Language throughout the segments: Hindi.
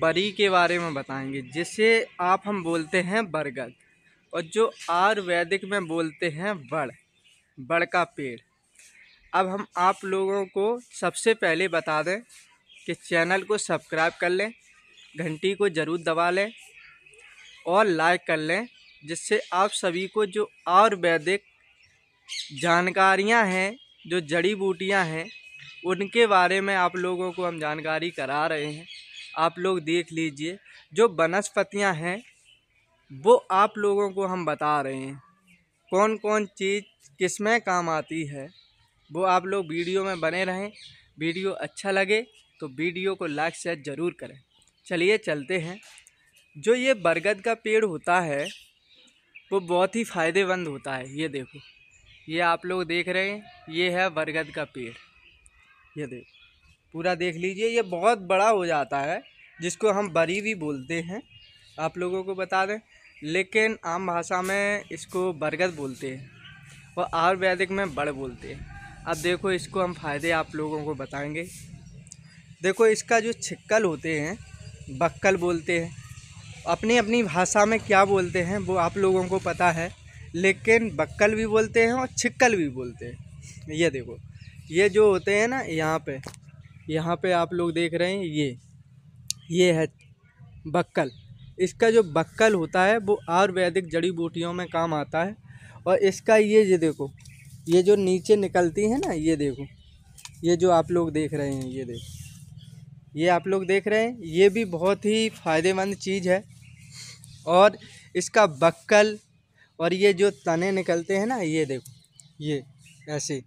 बरी के बारे में बताएंगे जिसे आप हम बोलते हैं बरगद और जो आयुर्वैदिक में बोलते हैं बड़ बड़ का पेड़ अब हम आप लोगों को सबसे पहले बता दें कि चैनल को सब्सक्राइब कर लें घंटी को ज़रूर दबा लें और लाइक कर लें जिससे आप सभी को जो आयुर्वैदिक जानकारियां हैं जो जड़ी बूटियां हैं उनके बारे में आप लोगों को हम जानकारी करा रहे हैं आप लोग देख लीजिए जो वनस्पतियाँ हैं वो आप लोगों को हम बता रहे हैं कौन कौन चीज़ किस में काम आती है वो आप लोग वीडियो में बने रहें वीडियो अच्छा लगे तो वीडियो को लाइक शेयर ज़रूर करें चलिए चलते हैं जो ये बरगद का पेड़ होता है वो बहुत ही फ़ायदेमंद होता है ये देखो ये आप लोग देख रहे हैं ये है बरगद का पेड़ ये देखो पूरा देख लीजिए ये बहुत बड़ा हो जाता है जिसको हम बरी भी बोलते हैं आप लोगों को बता दें लेकिन आम भाषा में इसको बरगद बोलते हैं और आयुर्वैदिक में बड़ बोलते हैं अब देखो इसको हम फ़ायदे आप लोगों को बताएंगे देखो इसका जो छिक्कल होते हैं बक्कल बोलते हैं अपनी अपनी भाषा में क्या बोलते हैं वो आप लोगों को पता है लेकिन बक्कल भी बोलते हैं और छिक्कल भी बोलते हैं ये देखो ये जो होते हैं ना यहाँ पे यहाँ पे आप लोग देख रहे हैं ये ये है बक्कल इसका जो बक्कल होता है वो आयुर्वैदिक जड़ी बूटियों में काम आता है और इसका ये ये देखो ये जो नीचे निकलती है ना ये देखो ये जो आप लोग देख रहे हैं ये देखो ये आप लोग देख रहे हैं ये भी बहुत ही फ़ायदेमंद चीज़ है और इसका बक्कल और ये जो तने निकलते हैं ना ये देखो ये ऐसे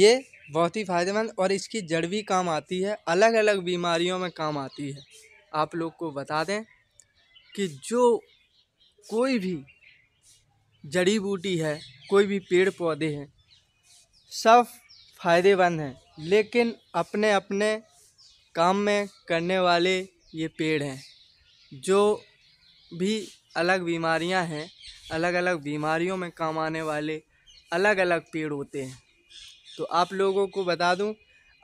ये बहुत ही फ़ायदेमंद और इसकी जड़ भी काम आती है अलग अलग बीमारियों में काम आती है आप लोग को बता दें कि जो कोई भी जड़ी बूटी है कोई भी पेड़ पौधे हैं सब फ़ायदेमंद हैं लेकिन अपने अपने काम में करने वाले ये पेड़ हैं जो भी अलग बीमारियां हैं अलग अलग बीमारियों में काम आने वाले अलग अलग पेड़ होते हैं तो आप लोगों को बता दूं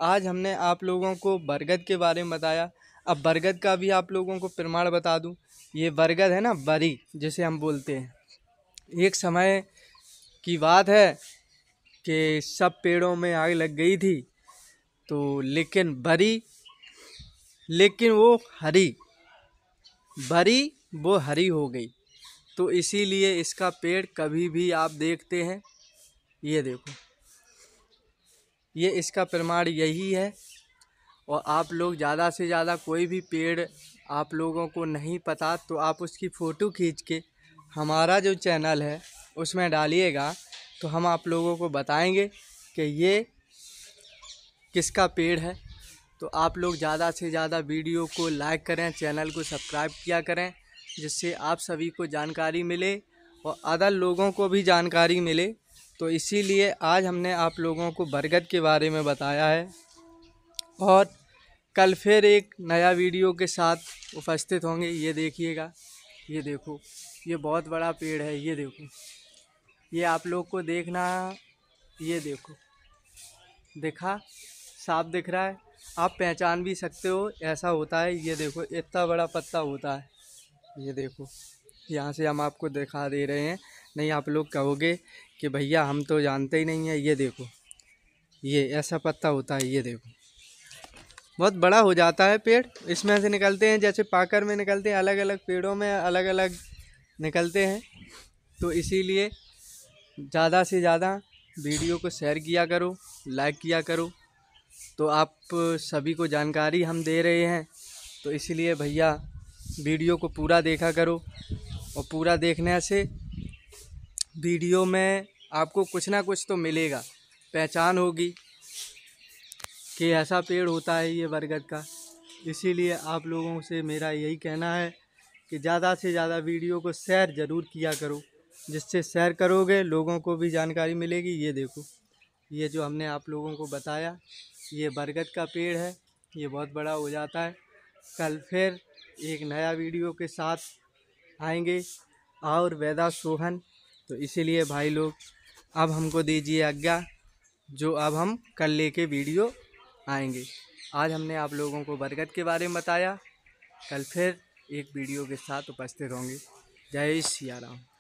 आज हमने आप लोगों को बरगद के बारे में बताया अब बरगद का भी आप लोगों को प्रमाण बता दूं ये बरगद है ना बरी जिसे हम बोलते हैं एक समय की बात है कि सब पेड़ों में आग लग गई थी तो लेकिन बरी लेकिन वो हरी बरी वो हरी हो गई तो इसीलिए इसका पेड़ कभी भी आप देखते हैं ये देखो ये इसका प्रमाण यही है और आप लोग ज़्यादा से ज़्यादा कोई भी पेड़ आप लोगों को नहीं पता तो आप उसकी फ़ोटो खींच के हमारा जो चैनल है उसमें डालिएगा तो हम आप लोगों को बताएंगे कि ये किसका पेड़ है तो आप लोग ज़्यादा से ज़्यादा वीडियो को लाइक करें चैनल को सब्सक्राइब किया करें जिससे आप सभी को जानकारी मिले और अदर लोगों को भी जानकारी मिले तो इसीलिए आज हमने आप लोगों को बरगद के बारे में बताया है और कल फिर एक नया वीडियो के साथ उपस्थित होंगे ये देखिएगा ये देखो ये बहुत बड़ा पेड़ है ये देखो ये आप लोग को देखना ये देखो देखा साफ दिख रहा है आप पहचान भी सकते हो ऐसा होता है ये देखो इतना बड़ा पत्ता होता है ये देखो यहाँ से हम आपको दिखा दे रहे हैं नहीं आप लोग कहोगे कि भैया हम तो जानते ही नहीं हैं ये देखो ये ऐसा पत्ता होता है ये देखो बहुत बड़ा हो जाता है पेड़ इसमें से निकलते हैं जैसे पाकर में निकलते हैं अलग अलग पेड़ों में अलग अलग निकलते हैं तो इसीलिए ज़्यादा से ज़्यादा वीडियो को शेयर किया करो लाइक किया करो तो आप सभी को जानकारी हम दे रहे हैं तो इसीलिए भैया वीडियो को पूरा देखा करो और पूरा देखने से वीडियो में आपको कुछ ना कुछ तो मिलेगा पहचान होगी कि ऐसा पेड़ होता है ये बरगद का इसीलिए आप लोगों से मेरा यही कहना है कि ज़्यादा से ज़्यादा वीडियो को शेयर ज़रूर किया करो जिससे शेयर करोगे लोगों को भी जानकारी मिलेगी ये देखो ये जो हमने आप लोगों को बताया ये बरगद का पेड़ है ये बहुत बड़ा हो जाता है कल फिर एक नया वीडियो के साथ आएंगे और वेदा सोहन तो इसीलिए भाई लोग अब हमको दीजिए आज्ञा जो अब हम कल लेके वीडियो आएंगे आज हमने आप लोगों को बरगद के बारे में बताया कल फिर एक वीडियो के साथ उपस्थित होंगे जय सिया राम